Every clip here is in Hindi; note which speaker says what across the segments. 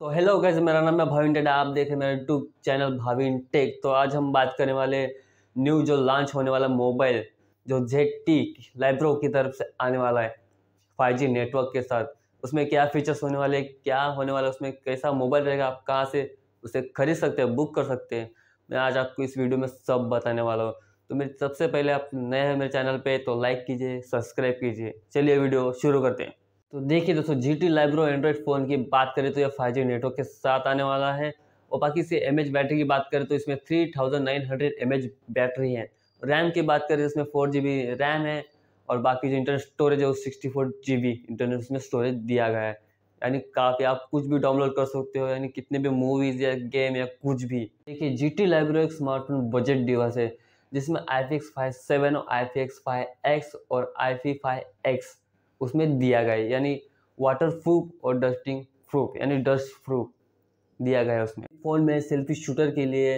Speaker 1: तो हेलो गैस मेरा नाम है भाविन टेडा आप देख रहे मेरा यूट्यूब चैनल भाविन टेक तो आज हम बात करने वाले न्यू जो लॉन्च होने वाला मोबाइल जो जेड टी लाइब्रो की तरफ से आने वाला है जी नेटवर्क के साथ उसमें क्या फीचर्स होने वाले क्या होने वाला उसमें कैसा मोबाइल रहेगा आप कहाँ से उसे खरीद सकते हैं बुक कर सकते हैं मैं आज आपको इस वीडियो में सब बताने वाला हूँ तो मेरे सबसे पहले आप नए हैं मेरे चैनल पर तो लाइक कीजिए सब्सक्राइब कीजिए चलिए वीडियो शुरू करते हैं तो देखिए दोस्तों जी टी लाइब्रो एंड्रॉयड फ़ोन की बात करें तो यह फाइव नेटवर्क के साथ आने वाला है और बाकी से एम बैटरी की बात करें तो इसमें three thousand nine hundred M battery है रैम की बात करें तो इसमें फोर जी बी रैम है और बाकी जो इंटरनल स्टोरेज है वो sixty four G B internal उसमें स्टोरेज दिया गया है यानी काफ़ी आप कुछ भी डाउनलोड कर सकते हो यानी कितने भी मूवीज़ या गेम या कुछ भी देखिए जी टी लाइब्रो एक स्मार्टफोन बजट डिवाइस है जिसमें I P X five seven और I P X five X और आई फी फाइव एक्स उसमें दिया गया है यानी वाटर प्रूफ और डस्टिंग प्रूफ यानी डस्ट प्रूफ दिया गया है उसमें फ़ोन में सेल्फी शूटर के लिए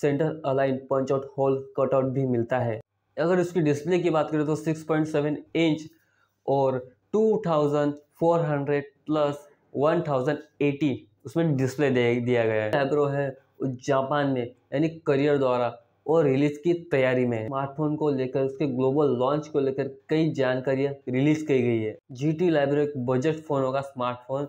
Speaker 1: centre align punch out hole out भी मिलता है अगर उसकी डिस्प्ले की बात करें तो 6.7 इंच और 2400 प्लस 1080 उसमें डिस्प्ले दिया गया है एब्रो है जापान में यानी करियर द्वारा और रिलीज की तैयारी में स्मार्टफोन को लेकर उसके ग्लोबल लॉन्च को लेकर कई जानकारियाँ रिलीज की गई है जी टी लाइब्रेरी एक बजट फ़ोन होगा स्मार्टफोन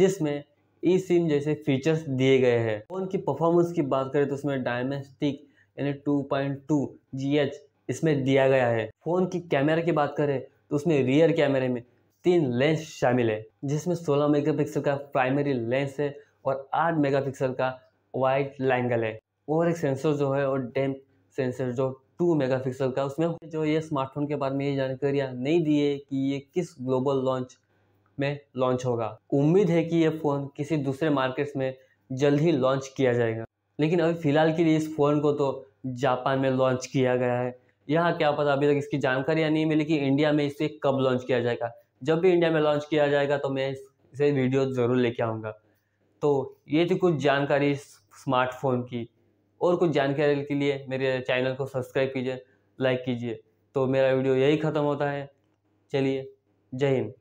Speaker 1: जिसमें ई सिम जैसे फीचर्स दिए गए हैं फ़ोन की परफॉर्मेंस की बात करें तो उसमें डायमेस्टिक यानी two point two G H इसमें दिया गया है फ़ोन की कैमरा की बात करें तो उसमें रियर कैमरे में तीन लेंस शामिल है जिसमें 16 मेगापिक्सल का प्राइमरी लेंस है और 8 मेगापिक्सल का वाइड लैंगल है और एक सेंसर जो है और डेम सेंसर जो टू मेगा का उसमें जो ये स्मार्टफोन के बारे में ये जानकारियाँ नहीं दी है कि ये किस ग्लोबल लॉन्च में लॉन्च होगा उम्मीद है कि ये फ़ोन किसी दूसरे मार्केट्स में जल्द ही लॉन्च किया जाएगा लेकिन अभी फ़िलहाल के लिए इस फ़ोन को तो जापान में लॉन्च किया गया है यहाँ क्या पता अभी तक इसकी जानकारियाँ नहीं मिली कि इंडिया में इसे कब लॉन्च किया जाएगा जब भी इंडिया में लॉन्च किया जाएगा तो मैं इसे वीडियो ज़रूर लेके आऊँगा तो ये थी कुछ जानकारी इस स्मार्टफोन की और कुछ जानकारी के लिए मेरे चैनल को सब्सक्राइब कीजिए लाइक कीजिए तो मेरा वीडियो यही ख़त्म होता है चलिए जय हिंद